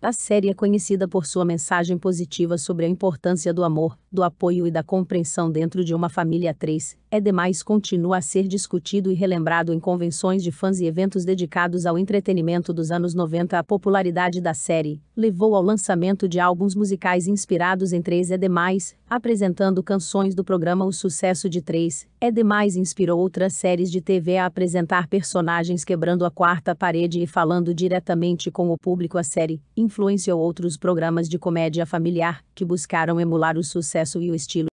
A série é conhecida por sua mensagem positiva sobre a importância do amor, do apoio e da compreensão dentro de uma família 3, é demais continua a ser discutido e relembrado em convenções de fãs e eventos dedicados ao entretenimento dos anos 90. A popularidade da série levou ao lançamento de álbuns musicais inspirados em 3 é demais, apresentando canções do programa O Sucesso de 3 é demais inspirou outras séries de TV a apresentar personagens quebrando a quarta parede e falando diretamente com o público. A série influenciou outros programas de comédia familiar que buscaram emular o sucesso e o estilo